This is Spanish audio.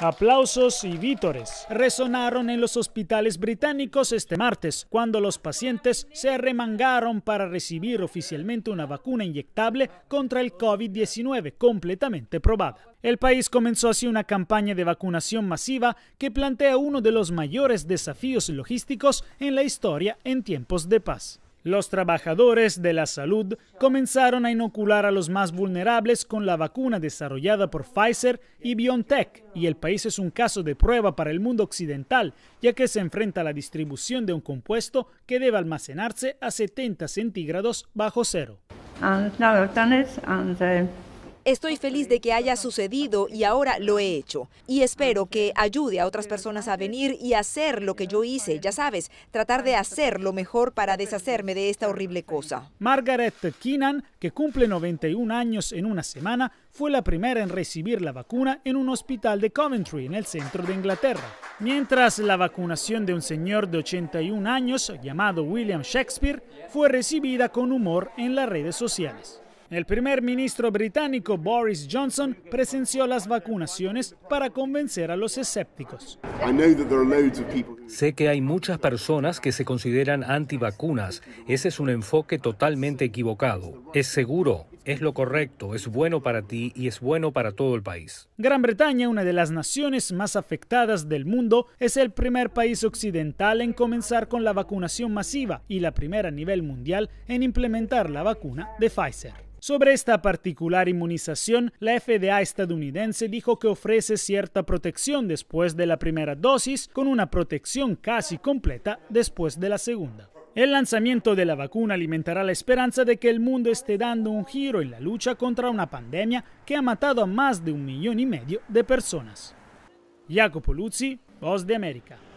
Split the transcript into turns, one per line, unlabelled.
Aplausos y vítores resonaron en los hospitales británicos este martes, cuando los pacientes se arremangaron para recibir oficialmente una vacuna inyectable contra el COVID-19 completamente probada. El país comenzó así una campaña de vacunación masiva que plantea uno de los mayores desafíos logísticos en la historia en tiempos de paz. Los trabajadores de la salud comenzaron a inocular a los más vulnerables con la vacuna desarrollada por Pfizer y BioNTech, y el país es un caso de prueba para el mundo occidental, ya que se enfrenta a la distribución de un compuesto que debe almacenarse a 70 centígrados bajo cero.
Eh, Estoy feliz de que haya sucedido y ahora lo he hecho. Y espero que ayude a otras personas a venir y hacer lo que yo hice, ya sabes, tratar de hacer lo mejor para deshacerme de esta horrible cosa.
Margaret Keenan, que cumple 91 años en una semana, fue la primera en recibir la vacuna en un hospital de Coventry, en el centro de Inglaterra. Mientras la vacunación de un señor de 81 años, llamado William Shakespeare, fue recibida con humor en las redes sociales. El primer ministro británico Boris Johnson presenció las vacunaciones para convencer a los escépticos.
Sé que hay muchas personas que se consideran antivacunas. Ese es un enfoque totalmente equivocado. Es seguro, es lo correcto, es bueno para ti y es bueno para todo el país.
Gran Bretaña, una de las naciones más afectadas del mundo, es el primer país occidental en comenzar con la vacunación masiva y la primera a nivel mundial en implementar la vacuna de Pfizer. Sobre esta particular inmunización, la FDA estadounidense dijo que ofrece cierta protección después de la primera dosis, con una protección casi completa después de la segunda. El lanzamiento de la vacuna alimentará la esperanza de que el mundo esté dando un giro en la lucha contra una pandemia que ha matado a más de un millón y medio de personas. Jacopo Luzzi, Voz de América.